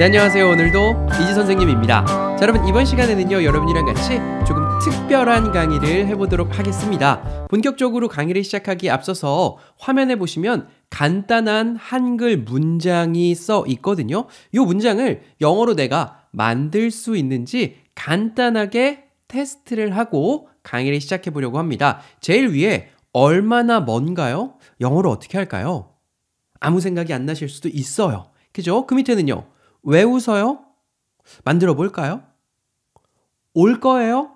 네, 안녕하세요. 오늘도 이지 선생님입니다. 자, 여러분 이번 시간에는요. 여러분이랑 같이 조금 특별한 강의를 해보도록 하겠습니다. 본격적으로 강의를 시작하기 앞서서 화면에 보시면 간단한 한글 문장이 써 있거든요. 이 문장을 영어로 내가 만들 수 있는지 간단하게 테스트를 하고 강의를 시작해 보려고 합니다. 제일 위에 얼마나 먼가요? 영어로 어떻게 할까요? 아무 생각이 안 나실 수도 있어요. 그죠? 그 밑에는요. 왜 웃어요? 만들어 볼까요? 올 거예요?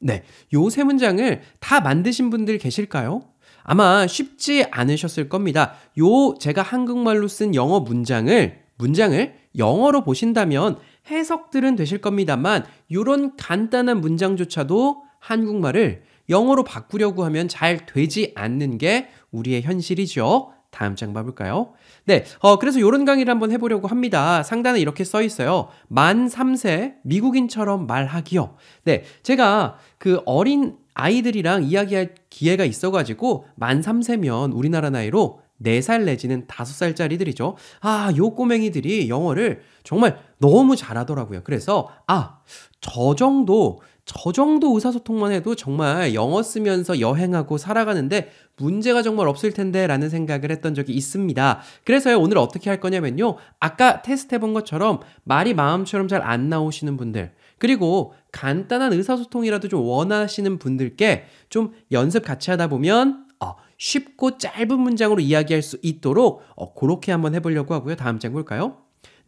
네, 요 세 문장을 다 만드신 분들 계실까요? 아마 쉽지 않으셨을 겁니다. 요 제가 한국말로 쓴 영어 문장을 문장을 영어로 보신다면 해석들은 되실 겁니다만 요런 간단한 문장조차도 한국말을 영어로 바꾸려고 하면 잘 되지 않는 게 우리의 현실이죠. 다음 장 봐볼까요? 네, 어, 그래서 요런 강의를 한번 해보려고 합니다. 상단에 이렇게 써 있어요. 만 3세 미국인처럼 말하기요. 네, 제가 그 어린 아이들이랑 이야기할 기회가 있어가지고 만 3세면 우리나라 나이로 4살 내지는 5살짜리들이죠. 아, 요 꼬맹이들이 영어를 정말 너무 잘하더라고요. 그래서, 아, 저 정도 저 정도 의사소통만 해도 정말 영어 쓰면서 여행하고 살아가는데 문제가 정말 없을 텐데 라는 생각을 했던 적이 있습니다. 그래서 오늘 어떻게 할 거냐면요. 아까 테스트 해본 것처럼 말이 마음처럼 잘 안 나오시는 분들, 그리고 간단한 의사소통이라도 좀 원하시는 분들께 좀 연습 같이 하다 보면 어, 쉽고 짧은 문장으로 이야기할 수 있도록 어, 그렇게 한번 해보려고 하고요. 다음 장 볼까요?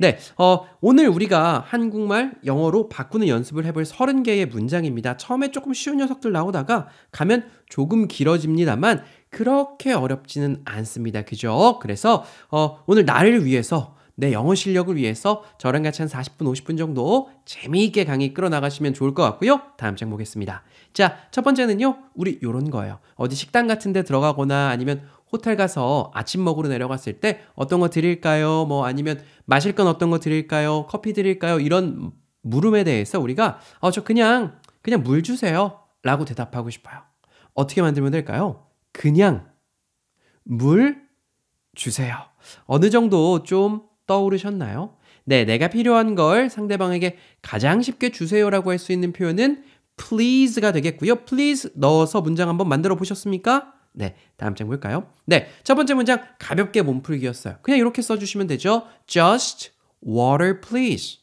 네, 어, 오늘 우리가 한국말 영어로 바꾸는 연습을 해볼 30개의 문장입니다. 처음에 조금 쉬운 녀석들 나오다가 가면 조금 길어집니다만 그렇게 어렵지는 않습니다. 그죠? 그래서 어, 오늘 나를 위해서 내 영어 실력을 위해서 저랑 같이 한 40분, 50분 정도 재미있게 강의 끌어나가시면 좋을 것 같고요. 다음 장 보겠습니다. 자, 첫 번째는요. 우리 요런 거예요. 어디 식당 같은 데 들어가거나 아니면 호텔 가서 아침 먹으러 내려갔을 때 어떤 거 드릴까요? 뭐 아니면 마실 건 어떤 거 드릴까요? 커피 드릴까요? 이런 물음에 대해서 우리가 어, 저 그냥 그냥 물 주세요. 라고 대답하고 싶어요. 어떻게 만들면 될까요? 그냥 물 주세요. 어느 정도 좀 떠오르셨나요? 네, 내가 필요한 걸 상대방에게 가장 쉽게 주세요라고 할 수 있는 표현은 please가 되겠고요. please 넣어서 문장 한번 만들어 보셨습니까? 네, 다음 장 볼까요? 네, 첫 번째 문장 가볍게 몸풀기였어요. 그냥 이렇게 써주시면 되죠. Just water please.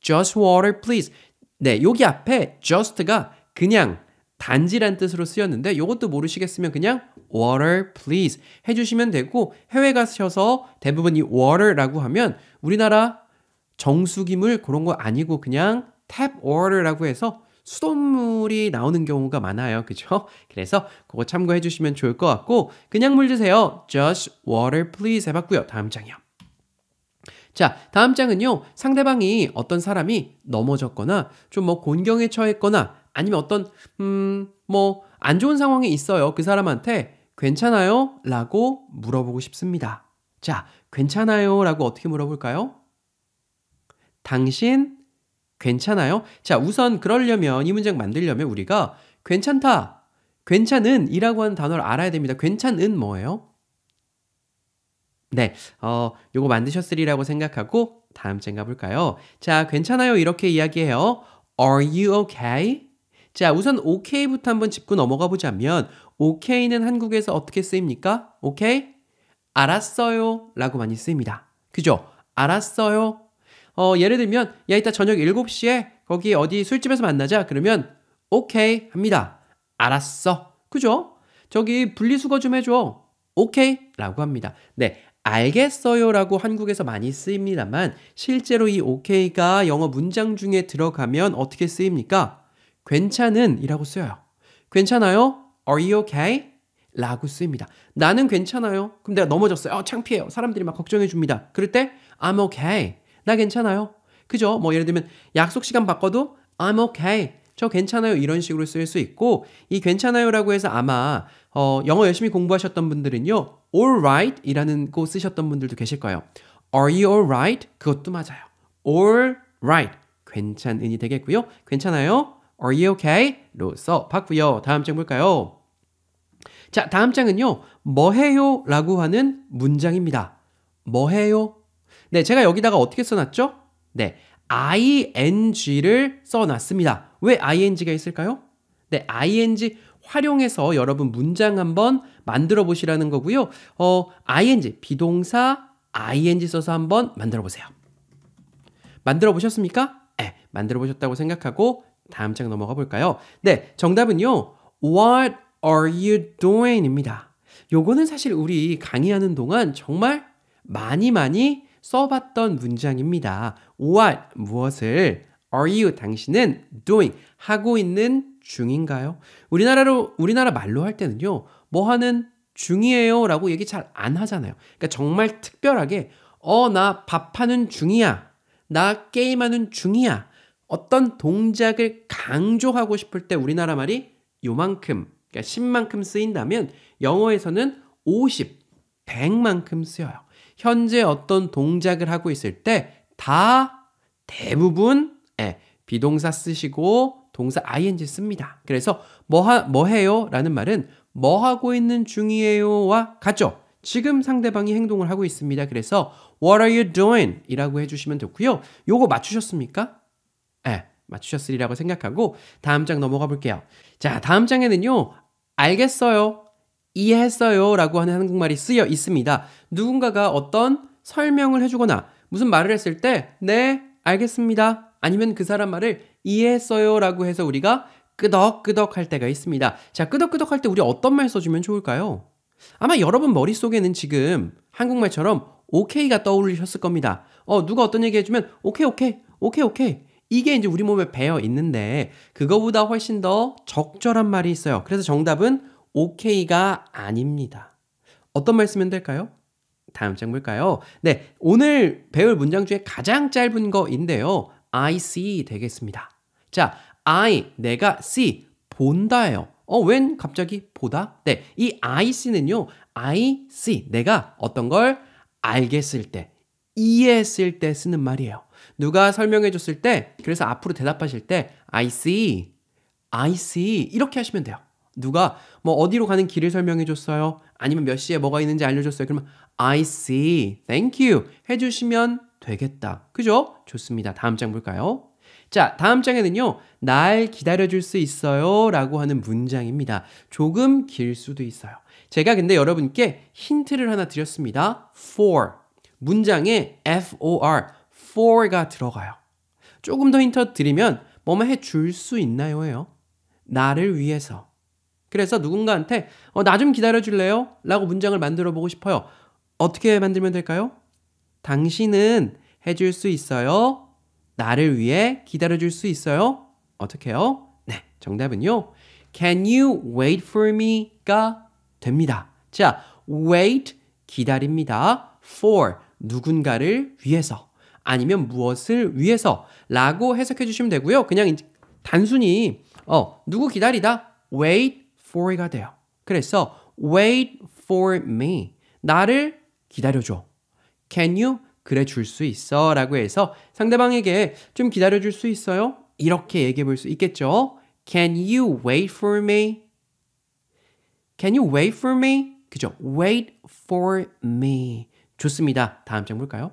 Just water please. 네, 여기 앞에 just가 그냥 단지란 뜻으로 쓰였는데 이것도 모르시겠으면 그냥 water please 해주시면 되고 해외 가셔서 대부분 이 water라고 하면 우리나라 정수기물 그런 거 아니고 그냥 tap water라고 해서 수돗물이 나오는 경우가 많아요. 그죠? 그래서 그거 참고해 주시면 좋을 것 같고 그냥 물 드세요. Just water please 해봤고요. 다음 장이요. 자, 다음 장은요. 상대방이 어떤 사람이 넘어졌거나 좀뭐 곤경에 처했거나 아니면 어떤 음뭐안 좋은 상황에 있어요. 그 사람한테 괜찮아요? 라고 물어보고 싶습니다. 자, 괜찮아요? 라고 어떻게 물어볼까요? 당신 괜찮아요? 자, 우선 그러려면 이 문장 만들려면 우리가 괜찮다, 괜찮은이라고 하는 단어를 알아야 됩니다. 괜찮은 뭐예요? 네, 어, 요거 만드셨으리라고 생각하고 다음 쟁가 볼까요? 자, 괜찮아요 이렇게 이야기해요. Are you okay? 자, 우선 o k 부터 한번 짚고 넘어가 보자면 o k 는 한국에서 어떻게 쓰입니까? o k 알았어요 라고 많이 쓰입니다. 그죠? 알았어요 어, 예를 들면 야 이따 저녁 7시에 거기 어디 술집에서 만나자 그러면 오케이 합니다. 알았어. 그죠? 저기 분리수거 좀 해줘. 오케이 라고 합니다. 네. 알겠어요 라고 한국에서 많이 쓰입니다만 실제로 이 오케이가 영어 문장 중에 들어가면 어떻게 쓰입니까? 괜찮은 이라고 써요. 괜찮아요? Are you okay? 라고 쓰입니다. 나는 괜찮아요. 그럼 내가 넘어졌어요. 어, 창피해요. 사람들이 막 걱정해 줍니다. 그럴 때 I'm okay. 나 괜찮아요. 그죠? 뭐 예를 들면 약속 시간 바꿔도 I'm okay. 저 괜찮아요. 이런 식으로 쓸 수 있고 이 괜찮아요라고 해서 아마 어, 영어 열심히 공부하셨던 분들은요. alright l 이라는 거 쓰셨던 분들도 계실 거예요. are you alright? 그것도 맞아요. alright l 괜찮으니 되겠고요. 괜찮아요? are you okay? 로 써봤고요. 다음 장 볼까요? 자, 다음 장은요. 뭐 해요? 라고 하는 문장입니다. 뭐 해요? 네, 제가 여기다가 어떻게 써놨죠? 네, ing를 써놨습니다. 왜 ing가 있을까요? 네, ing 활용해서 여러분 문장 한번 만들어 보시라는 거고요. 어, ing 비동사 ing 써서 한번 만들어 보세요. 만들어 보셨습니까? 네, 만들어 보셨다고 생각하고 다음 장 넘어가 볼까요? 네, 정답은요. What are you doing? 입니다. 요거는 사실 우리 강의하는 동안 정말 많이 많이 써봤던 문장입니다. What 무엇을 Are you 당신은 doing 하고 있는 중인가요? 우리나라로 우리나라 말로 할 때는요. 뭐 하는 중이에요라고 얘기 잘 안 하잖아요. 그러니까 정말 특별하게 어 나 밥하는 중이야. 나 게임하는 중이야. 어떤 동작을 강조하고 싶을 때 우리나라 말이 요만큼 그러니까 10만큼 쓰인다면 영어에서는 50, 100만큼 쓰여요. 현재 어떤 동작을 하고 있을 때 다 대부분 예, 비동사 쓰시고 동사 ing 씁니다. 그래서 뭐하, 뭐해요? 라는 말은 뭐하고 있는 중이에요와 같죠. 지금 상대방이 행동을 하고 있습니다. 그래서 What are you doing? 이라고 해주시면 좋고요. 요거 맞추셨습니까? 예, 맞추셨으리라고 생각하고 다음 장 넘어가 볼게요. 자, 다음 장에는요. 알겠어요. 이해했어요 라고 하는 한국말이 쓰여 있습니다. 누군가가 어떤 설명을 해주거나 무슨 말을 했을 때, 네, 알겠습니다. 아니면 그 사람 말을 이해했어요 라고 해서 우리가 끄덕끄덕 할 때가 있습니다. 자, 끄덕끄덕 할 때 우리 어떤 말 써주면 좋을까요? 아마 여러분 머릿속에는 지금 한국말처럼 오케이가 떠올리셨을 겁니다. 어, 누가 어떤 얘기 해주면 오케이, 오케이, 오케이, 오케이. 이게 이제 우리 몸에 배어 있는데 그거보다 훨씬 더 적절한 말이 있어요. 그래서 정답은 오케이가 아닙니다. 어떤 말씀이 될까요? 다음 장 볼까요? 네, 오늘 배울 문장 중에 가장 짧은 거인데요. I see 되겠습니다. 자, I, 내가 see, 본다예요. 어, 웬 갑자기 보다? 네, 이 I see는요. I see, 내가 어떤 걸 알겠을 때, 이해했을 때 쓰는 말이에요. 누가 설명해 줬을 때, 그래서 앞으로 대답하실 때 I see, I see 이렇게 하시면 돼요. 누가 뭐 어디로 가는 길을 설명해 줬어요. 아니면 몇 시에 뭐가 있는지 알려줬어요. 그러면 I see, thank you 해주시면 되겠다. 그죠? 좋습니다. 다음 장 볼까요? 자, 다음 장에는요, 날 기다려줄 수 있어요 라고 하는 문장입니다. 조금 길 수도 있어요. 제가 근데 여러분께 힌트를 하나 드렸습니다. for. 문장에 for, for가 들어가요. 조금 더 힌트 드리면 뭐뭐 해줄 수 있나요? 예요. 나를 위해서, 그래서 누군가한테 어, 나 좀 기다려 줄래요? 라고 문장을 만들어 보고 싶어요. 어떻게 만들면 될까요? 당신은 해줄 수 있어요? 나를 위해 기다려 줄 수 있어요? 어떻게요? 네, 정답은요. Can you wait for me? 가 됩니다. 자, wait 기다립니다. for 누군가를 위해서 아니면 무엇을 위해서 라고 해석해 주시면 되고요. 그냥 단순히 어, 누구 기다리다 wait for가 돼요. 그래서 wait for me. 나를 기다려줘. Can you 그래 줄 수 있어? 라고 해서 상대방에게 좀 기다려 줄 수 있어요? 이렇게 얘기해 볼 수 있겠죠. Can you wait for me? Can you wait for me? 그죠? Wait for me. 좋습니다. 다음 장 볼까요?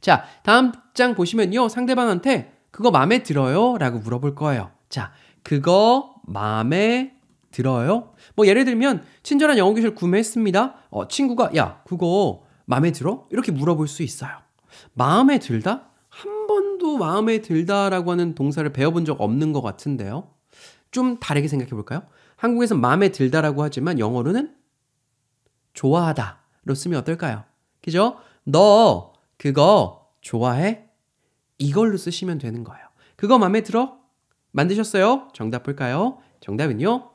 자, 다음 장 보시면요. 상대방한테 그거 마음에 들어요? 라고 물어볼 거예요. 자, 그거 마음에 들어요? 뭐 예를 들면 친절한 영어 교실 구매했습니다. 어, 친구가 야 그거 마음에 들어? 이렇게 물어볼 수 있어요. 마음에 들다? 한 번도 마음에 들다라고 하는 동사를 배워본 적 없는 것 같은데요. 좀 다르게 생각해 볼까요? 한국에서 마음에 들다라고 하지만 영어로는 좋아하다로 쓰면 어떨까요? 그죠? 너 그거 좋아해? 이걸로 쓰시면 되는 거예요. 그거 마음에 들어? 만드셨어요? 정답 볼까요? 정답은요.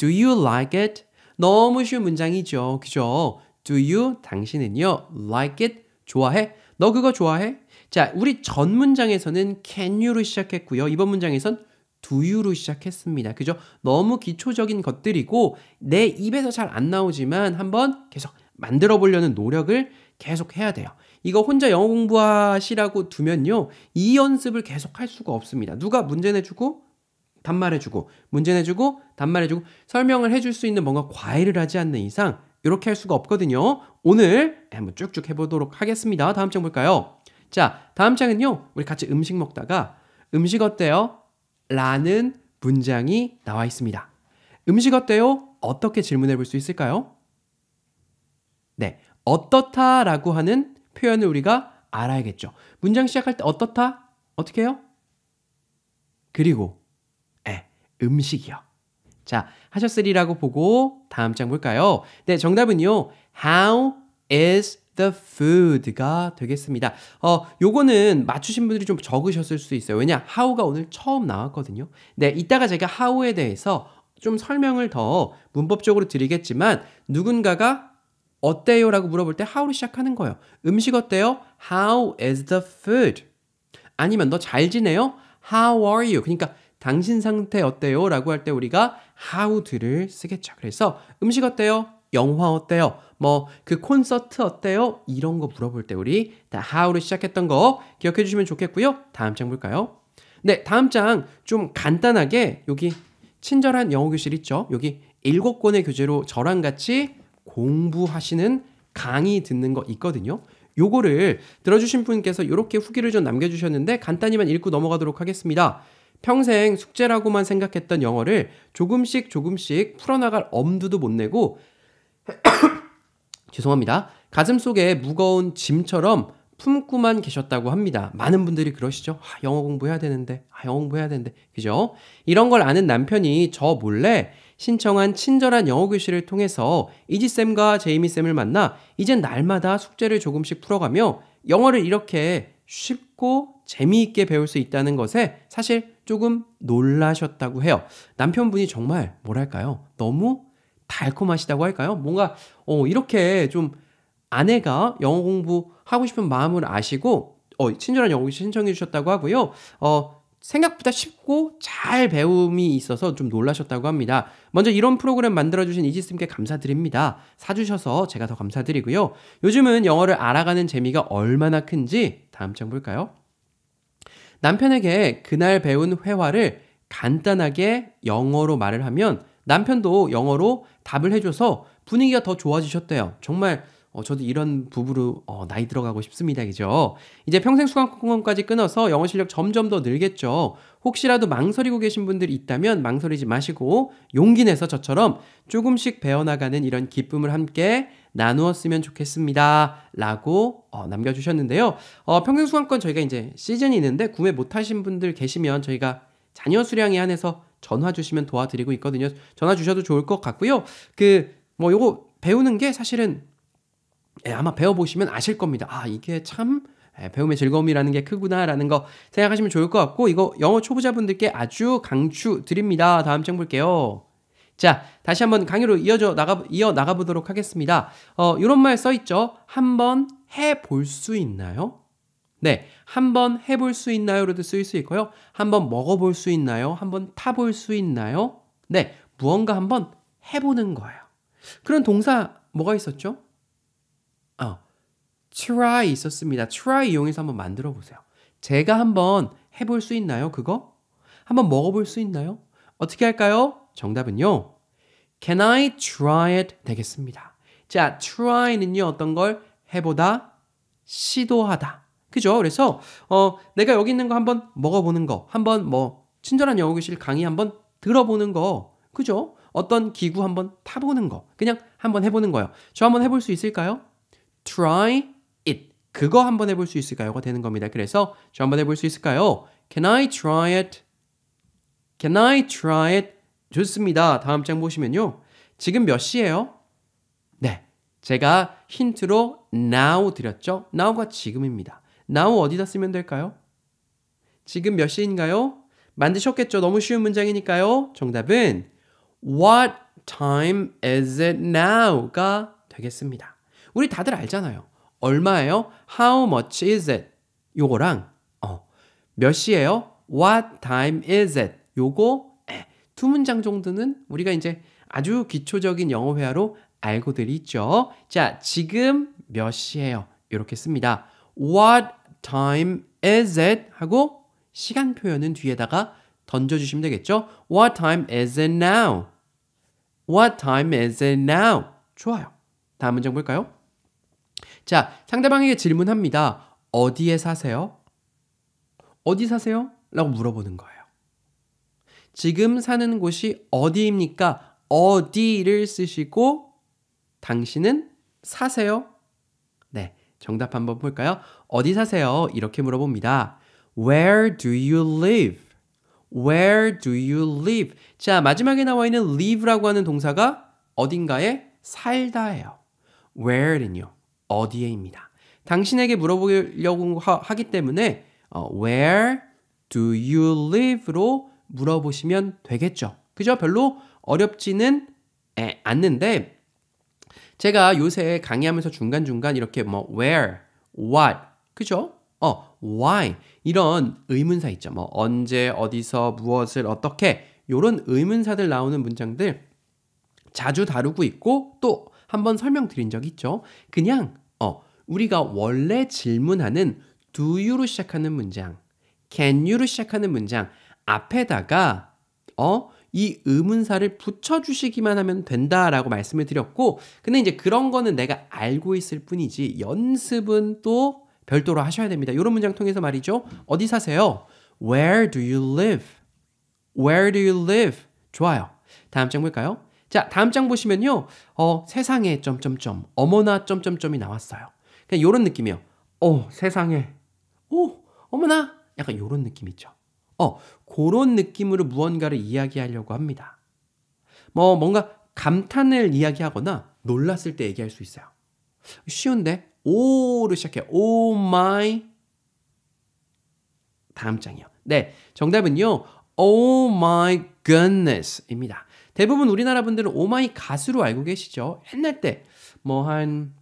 Do you like it? 너무 쉬운 문장이죠. 그죠? Do you 당신은요 like it 좋아해? 너 그거 좋아해? 자, 우리 전 문장에서는 can you로 시작했고요. 이번 문장에선 do you로 시작했습니다. 그죠? 너무 기초적인 것들이고 내 입에서 잘 안 나오지만 한번 계속 만들어 보려는 노력을 계속 해야 돼요. 이거 혼자 영어 공부하시라고 두면요. 이 연습을 계속 할 수가 없습니다. 누가 문제 내주고 단말해주고 문제 내주고 단말해주고 설명을 해줄 수 있는 뭔가 과외를 하지 않는 이상 이렇게 할 수가 없거든요. 오늘 예, 한번 쭉쭉 해보도록 하겠습니다. 다음 장 볼까요? 자, 다음 장은요. 우리 같이 음식 먹다가 음식 어때요? 라는 문장이 나와 있습니다. 음식 어때요? 어떻게 질문해 볼 수 있을까요? 네, 어떻다라고 하는 표현을 우리가 알아야겠죠. 문장 시작할 때 어떻다? 어떻게 해요? 그리고 음식이요. 자, 하셨으리라고 보고 다음 장 볼까요? 네, 정답은요. How is the food가 되겠습니다. 어, 요거는 맞추신 분들이 좀 적으셨을 수 있어요. 왜냐? how가 오늘 처음 나왔거든요. 네, 이따가 제가 how에 대해서 좀 설명을 더 문법적으로 드리겠지만 누군가가 어때요? 라고 물어볼 때 how로 시작하는 거예요. 음식 어때요? How is the food? 아니면 너 잘 지내요? How are you? 그러니까 당신 상태 어때요? 라고 할 때 우리가 how들을 쓰겠죠. 그래서 음식 어때요? 영화 어때요? 뭐 그 콘서트 어때요? 이런 거 물어볼 때 우리 다 how를 시작했던 거 기억해 주시면 좋겠고요. 다음 장 볼까요? 네, 다음 장 좀 간단하게 여기 친절한 영어 교실 있죠? 여기 일곱 권의 교재로 저랑 같이 공부하시는 강의 듣는 거 있거든요. 요거를 들어주신 분께서 이렇게 후기를 좀 남겨주셨는데 간단히만 읽고 넘어가도록 하겠습니다. 평생 숙제라고만 생각했던 영어를 조금씩 조금씩 풀어나갈 엄두도 못 내고 죄송합니다. 가슴 속에 무거운 짐처럼 품고만 계셨다고 합니다. 많은 분들이 그러시죠. 아, 영어 공부해야 되는데, 아, 영어 공부해야 되는데, 그죠? 이런 걸 아는 남편이 저 몰래 신청한 친절한 영어 교실을 통해서 이지쌤과 제이미쌤을 만나 이젠 날마다 숙제를 조금씩 풀어가며 영어를 이렇게 쉽고 재미있게 배울 수 있다는 것에 사실 조금 놀라셨다고 해요. 남편분이 정말 뭐랄까요? 너무 달콤하시다고 할까요? 뭔가 어, 이렇게 좀 아내가 영어 공부 하고 싶은 마음을 아시고 어, 친절한 영어 신청해 주셨다고 하고요. 어, 생각보다 쉽고 잘 배움이 있어서 좀 놀라셨다고 합니다. 먼저 이런 프로그램 만들어주신 이지쌤께 감사드립니다. 사주셔서 제가 더 감사드리고요. 요즘은 영어를 알아가는 재미가 얼마나 큰지 다음 장 볼까요? 남편에게 그날 배운 회화를 간단하게 영어로 말을 하면 남편도 영어로 답을 해줘서 분위기가 더 좋아지셨대요. 정말 어, 저도 이런 부부로 어, 나이 들어가고 싶습니다. 그죠? 이제 평생 수강권까지 끊어서 영어 실력 점점 더 늘겠죠. 혹시라도 망설이고 계신 분들이 있다면 망설이지 마시고 용기 내서 저처럼 조금씩 배워나가는 이런 기쁨을 함께 나누었으면 좋겠습니다. 라고 어, 남겨주셨는데요. 어, 평생 수강권 저희가 이제 시즌이 있는데 구매 못하신 분들 계시면 저희가 자녀 수량에 한해서 전화 주시면 도와드리고 있거든요. 전화 주셔도 좋을 것 같고요. 그뭐 요거 배우는 게 사실은 예, 아마 배워보시면 아실 겁니다. 아, 이게 참 예, 배움의 즐거움이라는 게 크구나라는 거 생각하시면 좋을 것 같고 이거 영어 초보자분들께 아주 강추 드립니다. 다음 장 볼게요. 자, 다시 한번 강의로 이어져 나가 이어 나가 보도록 하겠습니다. 어, 이런 말 써 있죠. 한번 해볼 수 있나요? 네, 한번 해볼 수 있나요로도 쓰일 수 있고요. 한번 먹어볼 수 있나요? 한번 타볼 수 있나요? 네, 무언가 한번 해보는 거예요. 그런 동사 뭐가 있었죠? try 있었습니다. try 이용해서 한번 만들어 보세요. 제가 한번 해볼 수 있나요? 그거? 한번 먹어볼 수 있나요? 어떻게 할까요? 정답은요. Can I try it? 되겠습니다. 자, try는요, 어떤 걸 해보다, 시도하다. 그죠? 그래서, 어, 내가 여기 있는 거 한번 먹어보는 거, 한번 뭐, 친절한 영어 교실 강의 한번 들어보는 거, 그죠? 어떤 기구 한번 타보는 거, 그냥 한번 해보는 거예요. 저 한번 해볼 수 있을까요? try 그거 한번 해볼 수 있을까요가 되는 겁니다. 그래서 저 한번 해볼 수 있을까요? Can I try it? Can I try it? 좋습니다. 다음 장 보시면요. 지금 몇 시예요? 네. 제가 힌트로 now 드렸죠? now가 지금입니다. now 어디다 쓰면 될까요? 지금 몇 시인가요? 만드셨겠죠? 너무 쉬운 문장이니까요. 정답은 what time is it now? 가 되겠습니다. 우리 다들 알잖아요. 얼마예요? How much is it? 요거랑 어, 몇 시예요? What time is it? 요거 에, 두 문장 정도는 우리가 이제 아주 기초적인 영어 회화로 알고들 있죠. 자, 지금 몇 시예요? 이렇게 씁니다. What time is it? 하고 시간 표현은 뒤에다가 던져주시면 되겠죠. What time is it now? What time is it now? 좋아요. 다음 문장 볼까요? 자, 상대방에게 질문합니다. 어디에 사세요? 어디 사세요? 라고 물어보는 거예요. 지금 사는 곳이 어디입니까? 어디를 쓰시고 당신은 사세요? 네, 정답 한번 볼까요? 어디 사세요? 이렇게 물어봅니다. Where do you live? Where do you live? 자, 마지막에 나와 있는 live라고 하는 동사가 어딘가에 살다예요. Where는요. 어디에입니다. 당신에게 물어보려고 하, 기 때문에 어, where do you live로 물어보시면 되겠죠. 그죠? 별로 어렵지는 에, 않는데 제가 요새 강의하면서 중간중간 이렇게 뭐 where, what, 그죠? 어, why 이런 의문사 있죠. 뭐 언제, 어디서, 무엇을, 어떻게 요런 의문사들 나오는 문장들 자주 다루고 있고 또 한번 설명드린 적 있죠. 그냥 우리가 원래 질문하는 do you로 시작하는 문장, can you로 시작하는 문장 앞에다가 어? 이 의문사를 붙여주시기만 하면 된다라고 말씀을 드렸고, 근데 이제 그런 거는 내가 알고 있을 뿐이지 연습은 또 별도로 하셔야 됩니다. 이런 문장 통해서 말이죠. 어디 사세요? Where do you live? Where do you live? 좋아요. 다음 장 볼까요? 자, 다음 장 보시면요. 어, 세상에 점점점 어머나 점점점이 나왔어요. 그냥 요런 느낌이요. 어, 세상에. 오, 어, 어머나. 약간 요런 느낌 있죠. 어, 그런 느낌으로 무언가를 이야기하려고 합니다. 뭐, 뭔가 감탄을 이야기하거나 놀랐을 때 얘기할 수 있어요. 쉬운데, 오로 시작해. 오 마이. 다음 장이요. 네, 정답은요. 오 마이 y g o 입니다. 대부분 우리나라 분들은 오마이 oh 가수로 알고 계시죠? 옛날 때, 뭐 한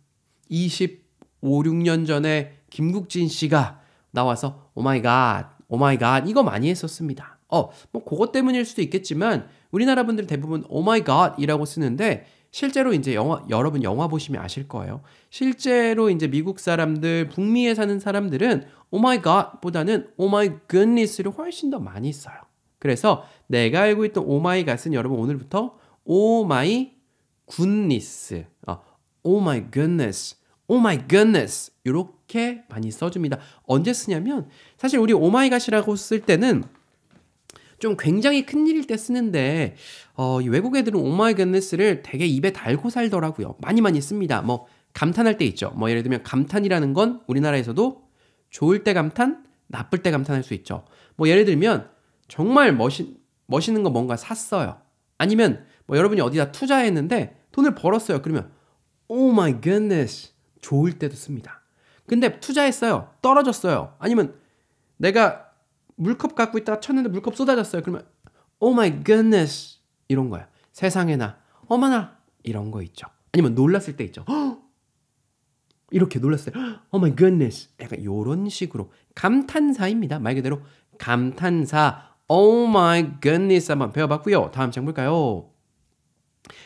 20, 5, 6년 전에 김국진 씨가 나와서 오마이갓, 오마이갓 이거 많이 했었습니다. 어, 뭐 그것 때문일 수도 있겠지만 우리나라 분들 대부분 오마이갓이라고 쓰는데 실제로 이제 영화 여러분 영화 보시면 아실 거예요. 실제로 이제 미국 사람들, 북미에 사는 사람들은 오마이갓보다는 오마이굿니스를 훨씬 더 많이 써요. 그래서 내가 알고 있던 오마이갓은 여러분 오늘부터 오마이 굿니스, 어, 오마이 굿니스 oh my goodness 이렇게 많이 써줍니다. 언제 쓰냐면 사실 우리 oh my god이라고 쓸 때는 좀 굉장히 큰 일일 때 쓰는데 어, 외국 애들은 oh my goodness를 되게 입에 달고 살더라고요. 많이 많이 씁니다. 뭐 감탄할 때 있죠. 뭐 예를 들면 감탄이라는 건 우리나라에서도 좋을 때 감탄, 나쁠 때 감탄할 수 있죠. 뭐 예를 들면 정말 멋있 멋있는 거 뭔가 샀어요. 아니면 뭐 여러분이 어디다 투자했는데 돈을 벌었어요. 그러면 oh my goodness 좋을 때도 씁니다. 근데 투자했어요. 떨어졌어요. 아니면 내가 물컵 갖고 있다가 쳤는데 물컵 쏟아졌어요. 그러면 오 마이 굿네스 이런 거야. 세상에나 어머나 이런 거 있죠. 아니면 놀랐을 때 있죠. 이렇게 놀랐을 때오 마이 굿네스 약간 요런 식으로 감탄사입니다. 말 그대로 감탄사 오 마이 굿네스 한번 배워봤고요. 다음 장 볼까요?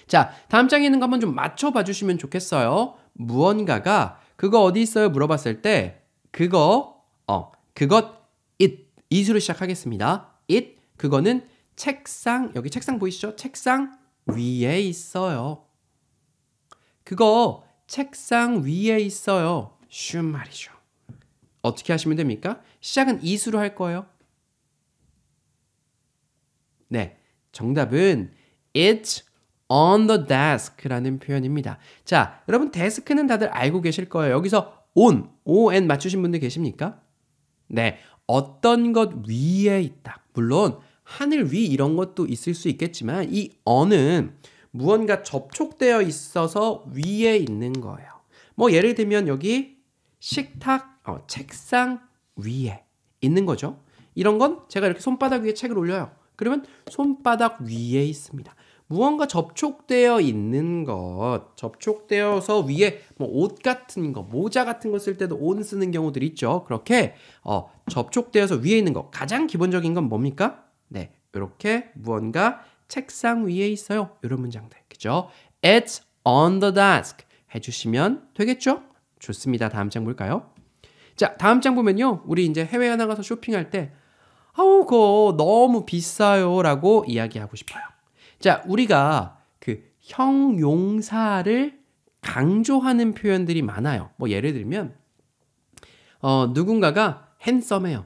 자, 다음 장에 있는 거 한번 좀 맞춰봐 주시면 좋겠어요. 무언가가 그거 어디 있어요? 물어봤을 때 그거 어 그것 it i t 로 시작하겠습니다. it 그거는 책상 여기 책상 보이시죠? 책상 위에 있어요. 그거 책상 위에 있어요. 쉬운 말이죠. 어떻게 하시면 됩니까? 시작은 이수로 할 거예요. 네, 정답은 it's on the desk라는 표현입니다. 자, 여러분 데스크는 다들 알고 계실 거예요. 여기서 on, on 맞추신 분들 계십니까? 네, 어떤 것 위에 있다. 물론 하늘 위 이런 것도 있을 수 있겠지만 이 on은 무언가 접촉되어 있어서 위에 있는 거예요. 뭐 예를 들면 여기 식탁, 어, 책상 위에 있는 거죠. 이런 건 제가 이렇게 손바닥 위에 책을 올려요. 그러면 손바닥 위에 있습니다. 무언가 접촉되어 있는 것, 접촉되어서 위에 뭐 옷 같은 거, 모자 같은 거 쓸 때도 온 쓰는 경우들 있죠. 그렇게 어, 접촉되어서 위에 있는 거, 가장 기본적인 건 뭡니까? 네, 이렇게 무언가 책상 위에 있어요. 이런 문장들, 그죠? It's on the desk 해주시면 되겠죠? 좋습니다. 다음 장 볼까요? 자, 다음 장 보면요. 우리 이제 해외에 나가서 쇼핑할 때 아우 그거 너무 비싸요라고 이야기하고 싶어요. 자, 우리가 그 형용사를 강조하는 표현들이 많아요. 뭐 예를 들면 어, 누군가가 핸섬해요.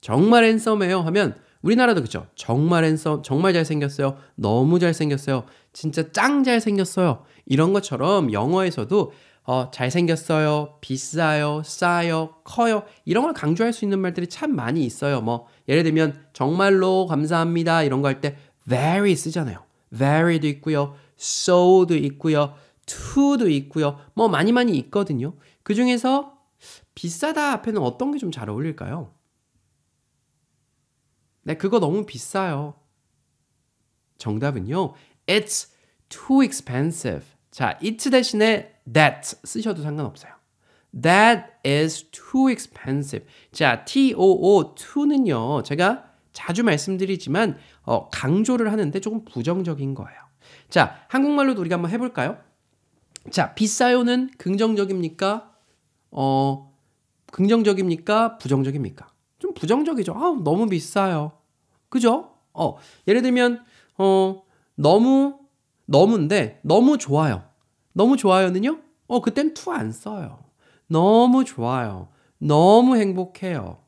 정말 핸섬해요 하면 우리나라도 그죠. 정말 핸섬, 정말 잘생겼어요. 너무 잘생겼어요. 진짜 짱 잘생겼어요. 이런 것처럼 영어에서도 어, 잘생겼어요, 비싸요, 싸요, 커요. 이런 걸 강조할 수 있는 말들이 참 많이 있어요. 뭐, 예를 들면, 정말로 감사합니다. 이런 거 할 때, very 쓰잖아요. very도 있고요. so도 있고요. to도 있고요. 뭐 많이 많이 있거든요. 그 중에서 비싸다 앞에는 어떤 게 좀 잘 어울릴까요? 네, 그거 너무 비싸요. 정답은요. It's too expensive. 자, it 대신에 that 쓰셔도 상관없어요. That is too expensive. 자, too, to는요. 제가 자주 말씀드리지만 어, 강조를 하는데 조금 부정적인 거예요. 자, 한국말로도 우리가 한번 해볼까요? 자, 비싸요는 긍정적입니까? 어, 긍정적입니까? 부정적입니까? 좀 부정적이죠. 아, 우 너무 비싸요. 그죠? 어, 예를 들면, 어, 너무, 너무인데, 너무 좋아요. 너무 좋아요는요? 어, 그땐 투 안 써요. 너무 좋아요. 너무 행복해요.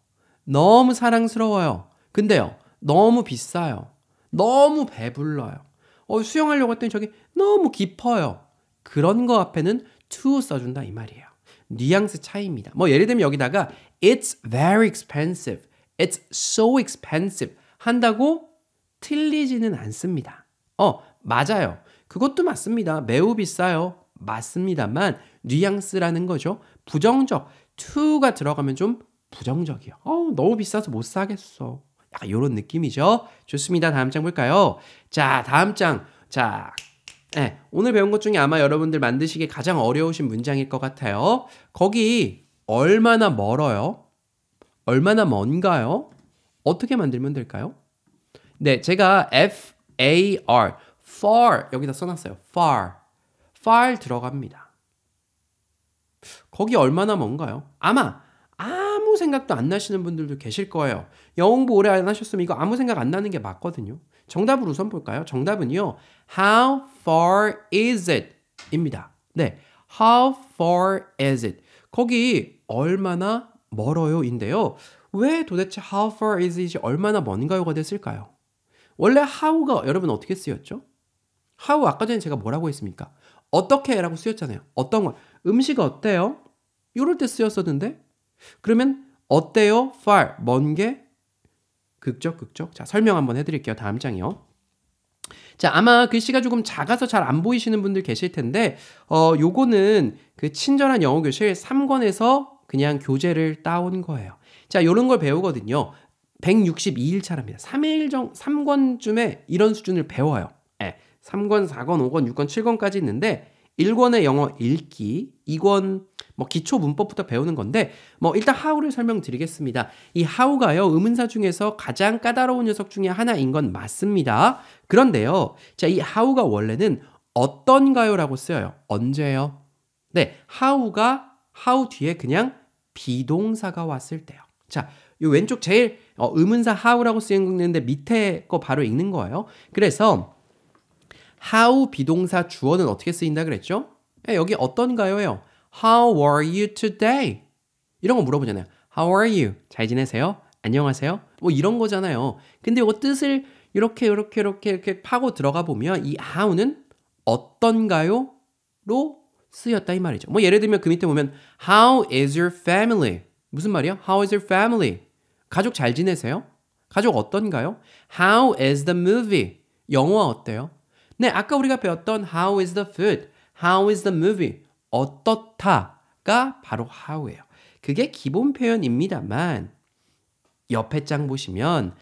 너무 사랑스러워요. 근데요, 너무 비싸요. 너무 배불러요. 어, 수영하려고 했더니 저기 너무 깊어요. 그런 거 앞에는 to 써준다 이 말이에요. 뉘앙스 차이입니다. 뭐 예를 들면 여기다가 it's very expensive, it's so expensive 한다고 틀리지는 않습니다. 어, 맞아요. 그것도 맞습니다. 매우 비싸요. 맞습니다만 뉘앙스라는 거죠. 부정적 to가 들어가면 좀 부정적이요. 어, 너무 비싸서 못 사겠어. 약간 이런 느낌이죠. 좋습니다. 다음 장 볼까요? 자, 다음 장. 자, 네, 오늘 배운 것 중에 아마 여러분들 만드시기 가장 어려우신 문장일 것 같아요. 거기 얼마나 멀어요? 얼마나 먼가요? 어떻게 만들면 될까요? 네, 제가 F A R far 여기다 써놨어요. far far 들어갑니다. 거기 얼마나 먼가요? 아마 아무 생각도 안 나시는 분들도 계실 거예요. 영어 공부 오래 안 하셨으면 이거 아무 생각 안 나는 게 맞거든요. 정답을 우선 볼까요? 정답은요. How far is it? 입니다. 네. How far is it? 거기 얼마나 멀어요? 인데요. 왜 도대체 how far is it이 얼마나 먼가요가 됐을까요? 원래 how가 여러분 어떻게 쓰였죠? how 아까 전에 제가 뭐라고 했습니까? 어떻게 라고 쓰였잖아요. 어떤 걸. 음식 어때요? 이럴 때 쓰였었는데 그러면 어때요? far 먼게 극적 극적. 자, 설명 한번 해 드릴게요. 다음 장이요. 자, 아마 글씨가 조금 작아서 잘 안 보이시는 분들 계실 텐데 어 요거는 그 친절한 영어 교실 3권에서 그냥 교재를 따온 거예요. 자, 요런 걸 배우거든요. 162일 차랍니다. 3일 정 3권쯤에 이런 수준을 배워요. 예. 3권, 4권, 5권, 6권, 7권까지 있는데 1권의 영어 읽기, 2권 뭐 기초 문법부터 배우는 건데 뭐 일단 하우를 설명드리겠습니다. 이 하우가요 의문사 중에서 가장 까다로운 녀석 중에 하나인 건 맞습니다. 그런데요, 자이 하우가 원래는 어떤가요라고 쓰여요. 언제요? 네, how가 how 뒤에 그냥 비동사가 왔을 때요. 자, 이 왼쪽 제일 어, 의문사 how라고 쓰인는데 밑에 거 바로 읽는 거예요. 그래서 how 비동사 주어는 어떻게 쓰인다 그랬죠? 네, 여기 어떤가요요 How are you today? 이런 거 물어보잖아요. How are you? 잘 지내세요? 안녕하세요? 뭐 이런 거잖아요. 근데 이거 뜻을 이렇게 이렇게 이렇게 이렇게 파고 들어가 보면 이 how는 어떤가요?로 쓰였다 이 말이죠. 뭐 예를 들면 그 밑에 보면 How is your family? 무슨 말이요 How is your family? 가족 잘 지내세요? 가족 어떤가요? How is the movie? 영화 어때요? 네, 아까 우리가 배웠던 How is the food? How is the movie? 어떻다가 바로 how예요. 그게 기본 표현입니다만 옆에 장 보시면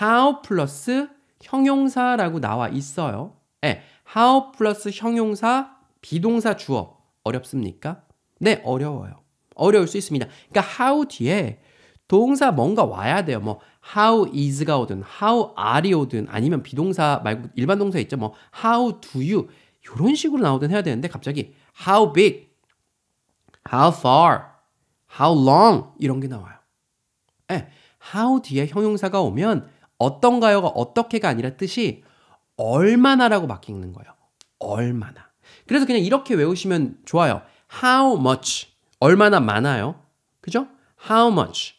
how 플러스 형용사라고 나와 있어요. 네, how 플러스 형용사 비동사 주어 어렵습니까? 네, 어려워요. 어려울 수 있습니다. 그러니까 how 뒤에 동사 뭔가 와야 돼요. 뭐 how is가 오든 how are이 오든 아니면 비동사 말고 일반 동사 있죠. 뭐 how do you 이런 식으로 나오든 해야 되는데 갑자기 how big, how far, how long 이런 게 나와요. 예, how 뒤에 형용사가 오면 어떤가요가 어떻게가 아니라 뜻이 얼마나라고 바뀌는 거예요. 얼마나. 그래서 그냥 이렇게 외우시면 좋아요. How much 얼마나 많아요? 그죠? How much,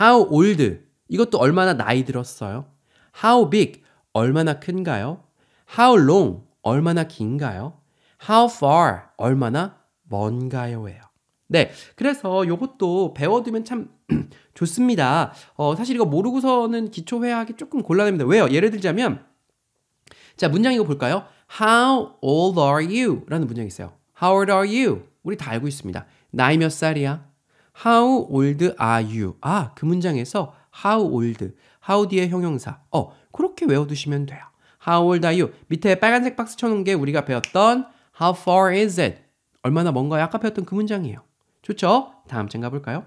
how old 이것도 얼마나 나이 들었어요? How big 얼마나 큰가요? How long 얼마나 긴가요? how far 얼마나 먼가요예요. 네, 그래서 요것도 배워두면 참 좋습니다. 어, 사실 이거 모르고서는 기초 회화하기 조금 곤란합니다. 왜요? 예를 들자면 자 문장 이거 볼까요? How old are you? 라는 문장이 있어요. How old are you? 우리 다 알고 있습니다. 나이 몇 살이야? How old are you? 아, 그 문장에서 how old, how 뒤에 형용사. 어, 그렇게 외워두시면 돼요. How old are you? 밑에 빨간색 박스 쳐놓은 게 우리가 배웠던 How far is it? 얼마나 먼가요? 아까 배웠던 그 문장이에요. 좋죠? 다음 장 가볼까요?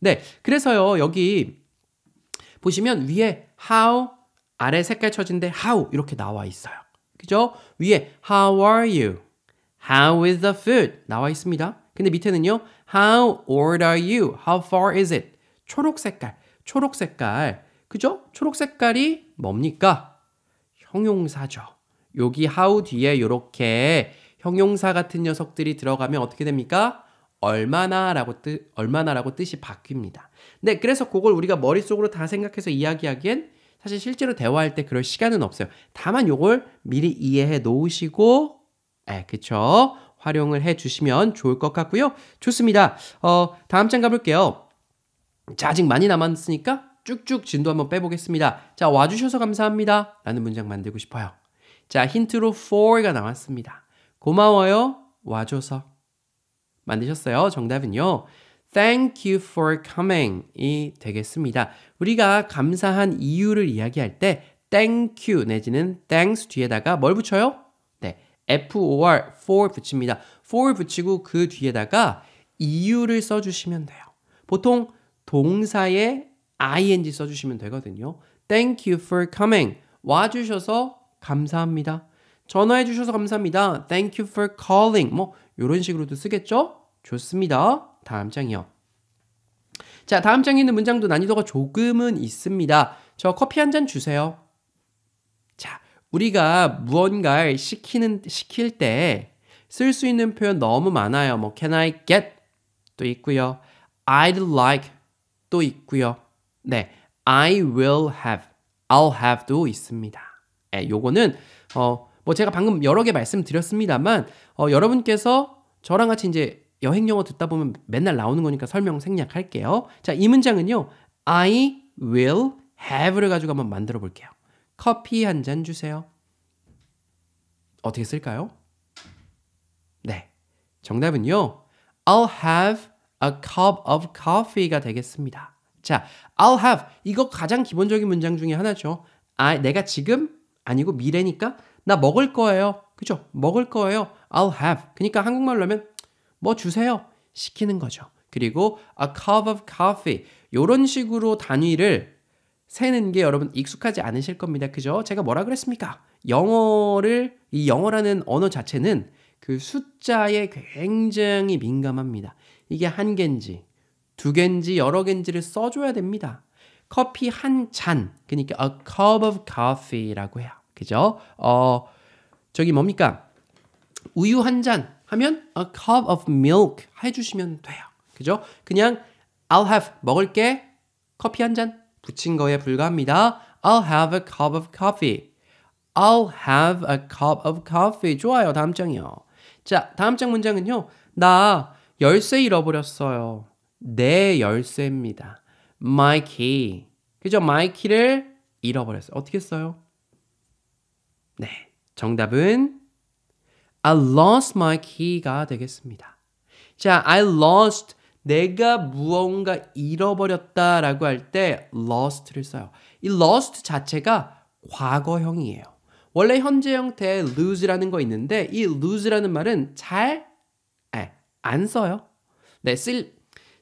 네, 그래서요 여기 보시면 위에 how 아래 색깔 처진데 how 이렇게 나와 있어요. 그죠? 위에 how are you? How is the food? 나와 있습니다. 근데 밑에는요 how old are you? How far is it? 초록 색깔, 초록 색깔, 그죠? 초록 색깔이 뭡니까? 형용사죠. 여기 how 뒤에 이렇게 형용사 같은 녀석들이 들어가면 어떻게 됩니까? 얼마나라고 뜻 얼마나라고 뜻이 바뀝니다. 네, 그래서 그걸 우리가 머릿속으로 다 생각해서 이야기하기엔 사실 실제로 대화할 때 그럴 시간은 없어요. 다만 요걸 미리 이해해 놓으시고 에, 예, 그쵸? 활용을 해 주시면 좋을 것 같고요. 좋습니다. 어, 다음 장 가볼게요. 자, 아직 많이 남았으니까 쭉쭉 진도 한번 빼보겠습니다. 자, 와주셔서 감사합니다. 라는 문장 만들고 싶어요. 자, 힌트로 for가 나왔습니다. 고마워요. 와줘서. 만드셨어요. 정답은요. Thank you for coming 이 되겠습니다. 우리가 감사한 이유를 이야기할 때 thank you 내지는 thanks 뒤에다가 뭘 붙여요? 네, for, for 붙입니다. for 붙이고 그 뒤에다가 이유를 써주시면 돼요. 보통 동사에 ing 써주시면 되거든요. Thank you for coming. 와주셔서 감사합니다. 전화해 주셔서 감사합니다. Thank you for calling. 뭐 이런 식으로도 쓰겠죠? 좋습니다. 다음 장이요. 자, 다음 장에 있는 문장도 난이도가 조금은 있습니다. 저 커피 한 잔 주세요. 자, 우리가 무언가를 시키는 시킬 때 쓸 수 있는 표현 너무 많아요. 뭐 can I get 또 있고요. I'd like 또 있고요. 네. I will have, I'll have도 있습니다. 예, 요거는 어뭐 제가 방금 여러 개 말씀드렸습니다만 어, 여러분께서 저랑 같이 이제 여행 영어 듣다 보면 맨날 나오는 거니까 설명 생략할게요. 자, 이 문장은요. I will have를 가지고 한번 만들어 볼게요. 커피 한 잔 주세요. 어떻게 쓸까요? 네. 정답은요. I'll have a cup of coffee가 되겠습니다. 자, I'll have 이거 가장 기본적인 문장 중에 하나죠. 아, 내가 지금 아니고 미래니까 나 먹을 거예요. 그죠? 먹을 거예요. I'll have. 그러니까 한국말로 하면 뭐 주세요. 시키는 거죠. 그리고 a cup of coffee. 요런 식으로 단위를 세는 게 여러분 익숙하지 않으실 겁니다. 그죠? 제가 뭐라 그랬습니까? 영어를 이 영어라는 언어 자체는 그 숫자에 굉장히 민감합니다. 이게 한 개인지 두 개인지 여러 개인지를 써줘야 됩니다. 커피 한 잔, 그러니까 a cup of coffee라고 해요. 그죠? 어, 저기 뭡니까? 우유 한 잔 하면 a cup of milk 해주시면 돼요. 그죠? 그냥 I'll have 먹을게 커피 한잔 붙인 거에 불과합니다. I'll have a cup of coffee. I'll have a cup of coffee. 좋아요. 다음 장이요. 자, 다음 장 문장은요. 나 열쇠 잃어버렸어요. 내 열쇠입니다. My key. 그죠? My key를 잃어버렸어요. 어떻게 써요? 네, 정답은 I lost my key가 되겠습니다. 자, I lost 내가 무언가 잃어버렸다라고 할 때 lost를 써요. 이 lost 자체가 과거형이에요. 원래 현재 형태의 lose라는 거 있는데 이 lose라는 말은 잘 안 써요. 네, 쓸,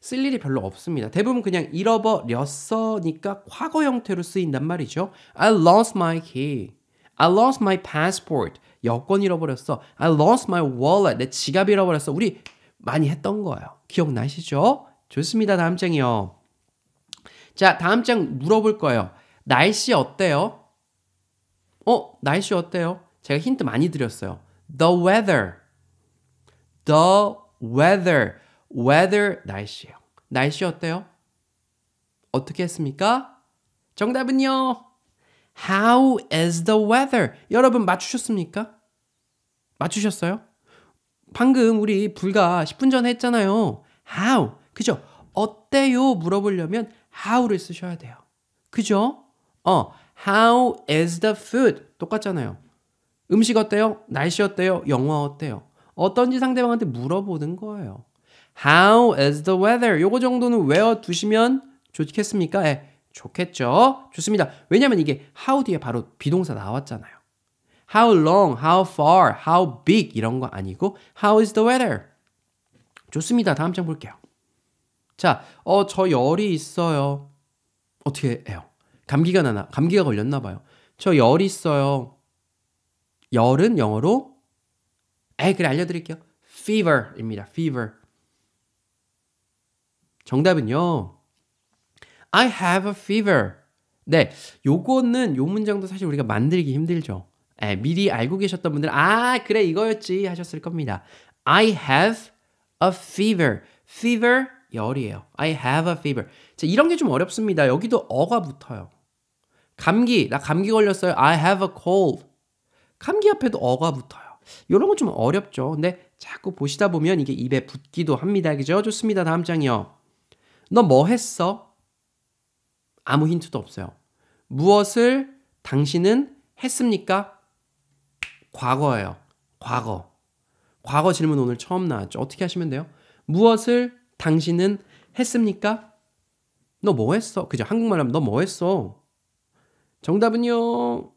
쓸 일이 별로 없습니다. 대부분 그냥 잃어버렸어니까 과거 형태로 쓰인단 말이죠. I lost my key. I lost my passport. 여권 잃어버렸어. I lost my wallet. 내 지갑 잃어버렸어. 우리 많이 했던 거예요. 기억나시죠? 좋습니다. 다음 장이요. 자, 다음 장 물어볼 거예요. 날씨 어때요? 어, 날씨 어때요? 제가 힌트 많이 드렸어요. The weather. The weather. weather 날씨예요. 날씨 어때요? 어떻게 했습니까? 정답은요. How is the weather? 여러분 맞추셨습니까? 맞추셨어요? 방금 우리 불과 10분 전에 했잖아요. How. 그죠? 어때요? 물어보려면 how를 쓰셔야 돼요. 그죠? 어, how is the food? 똑같잖아요. 음식 어때요? 날씨 어때요? 영화 어때요? 어떤지 상대방한테 물어보는 거예요. How is the weather? 요거 정도는 외워두시면 좋겠습니까? 예. 좋겠죠? 좋습니다. 왜냐면 이게 how 뒤에 바로 비동사 나왔잖아요. how long, how far, how big 이런 거 아니고 how is the weather? 좋습니다. 다음 장 볼게요. 자, 어, 저 열이 있어요. 어떻게 해요? 감기가 나나? 감기가 걸렸나 봐요. 저 열이 있어요. 열은 영어로 에 그래 알려드릴게요. fever입니다. fever. 정답은요. I have a fever. 네, 요거는 요 문장도 사실 우리가 만들기 힘들죠. 네, 미리 알고 계셨던 분들은 아 그래 이거였지 하셨을 겁니다. I have a fever. fever 열이에요. I have a fever. 자, 이런 게 좀 어렵습니다. 여기도 어가 붙어요. 감기, 나 감기 걸렸어요. I have a cold. 감기 앞에도 어가 붙어요. 이런 건 좀 어렵죠. 근데 자꾸 보시다 보면 이게 입에 붙기도 합니다. 그죠? 좋습니다. 다음 장이요. 너 뭐 했어? 아무 힌트도 없어요. 무엇을 당신은 했습니까? 과거예요. 과거. 과거 질문 오늘 처음 나왔죠. 어떻게 하시면 돼요? 무엇을 당신은 했습니까? 너 뭐 했어? 그죠? 한국말 하면 너 뭐 했어? 정답은요.